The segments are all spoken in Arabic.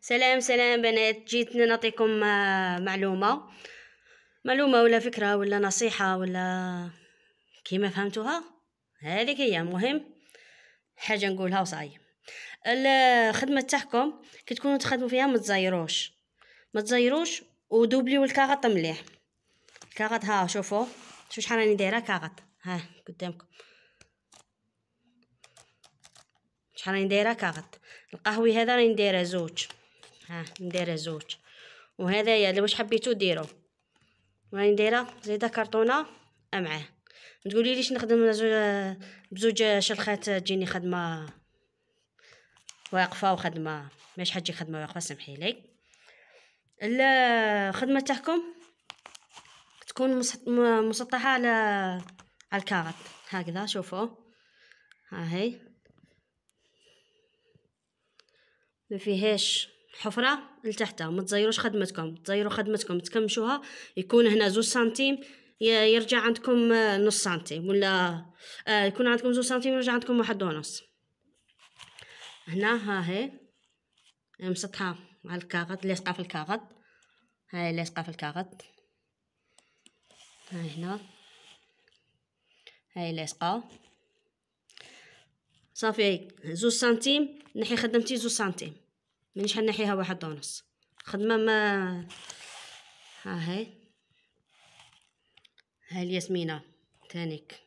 سلام سلام بنات جيت نعطيكم آه، معلومه معلومه ولا فكره ولا نصيحه ولا كيما فهمتوها هذيك هي مهم حاجه نقولها وصاي الخدمه تاعكم كي تكونوا تخدموا فيها ما تزيروش ما تزيروش ودوبليو الكاغط مليح الكاغط ها شوفوا شوف شحال راني دايره كاغط ها قدامكم شحال راني دايره كاغط القهوي هذا راني دايره زوج ها نديره زوج وهذايا اللي واش حبيتو ديرو راني دايره زايده كرتونه معاه تقولي ليش نخدم بزوج شلخات تجيني خدمه واقفه وخدمه ماش حتجي خدمه واقفه سمحي لي الخدمه تاعكم تكون مسطحه على على الكارت هكذا شوفوا ها هي ما فيهاش حفره لتحتها ما تزيروش خدمتكم تزيروا خدمتكم تكمشوها يكون هنا زوج سنتيم يرجع عندكم آه، نص سنتيم ولا آه، يكون عندكم زوج سنتيم يرجع عندكم واحد ونص هنا ها هي مسطحه على الكاغط لاصقه في الكاغط هاي لاصقه في الكاغط هاي هنا هاي لاصقه صافي زوج سنتيم نحي خدمتي زوج سنتيم مانيش هنحيها واحد ونص خدمة ما ها هي هاي الياسمينة تانيك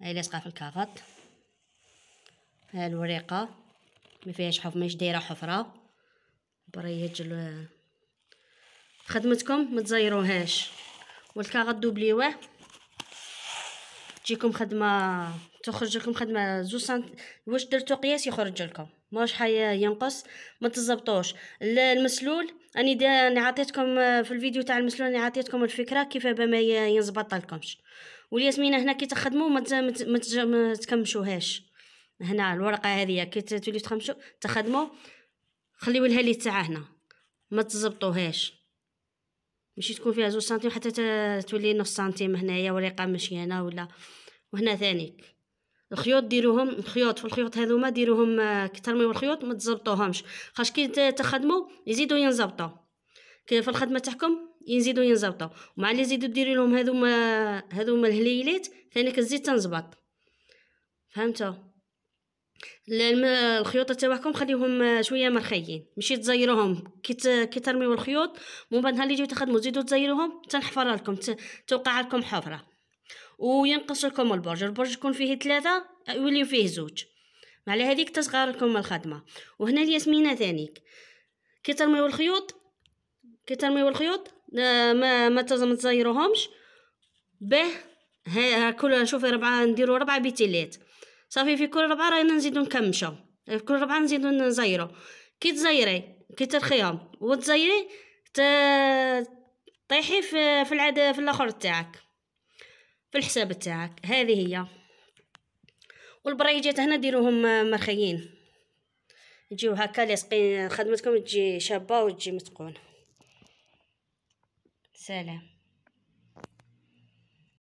هاي لاصقة في الكافط ها الوريقة ما فيهاش حفرة مش دايرة حفرة بريج خدمتكم ما تزيروهاش والكاغد دوبليوه تجيكم خدمه تخرج لكم خدمه زوج سنت واش درتو قياس يخرج لكم ماش حي ينقص ما تزبطوش المسلول اني دا اني عطيتكم آه، في الفيديو تاع المسلول اني عطيتكم الفكره كيف ما ينزبط لكمش والياسمين هنا كي تخدموا ما ما تكمشوهاش هنا الورقه هذه كي تولي تخمشوا تخدموا خليو لها لي تاعها هنا ما تزبطوهاش ماشي تكون فيها زوج سنتيم حتى تولي نص سنتيم هنايا وريقه ماشي هنا ولا وهنا ثانيك الخيوط ديروهم الخيوط في الخيوط هذوما ديروهم آه، كثر من الخيوط ما تزبطوهمش خاش كي تخدموا يزيدوا ينزبطوا في الخدمه تاعكم يزيدوا ينزبطوا ومع اللي يزيدوا ديري لهم هذوما هذوما الهليلات ثاني الزيت تنزبط فهمتوا الخيوط تاعكم خليهم شويه مرخيين ماشي تزيروهم كي كي ترميو الخيوط من بعد نهار اللي تجيو تخدموا تزيدوا تزيروهم تنحفر لكم توقع لكم حفره وينقص لكم البرج البرج يكون فيه ثلاثه يوليو فيه زوج على هذيك تصغر لكم الخدمه وهنا الياسمينه ثانيك كي ترميو الخيوط كي ترميو الخيوط آه، ما ما تزيروهمش به ها كل شوفي ربعه نديرو ربعه بيتيلات صافي في كل ربعه راينا نزيدو نكمشو في كل ربعه نزيدو نزيرو كي تزيري كي ترخيهم وتزيري طيحي في في العاده في الاخر تاعك في الحساب تاعك هذه هي والبريجات هنا ديروهم مرخيين يجيو هكا لاصقين خدمتكم تجي شابه وتجي متقونه سلام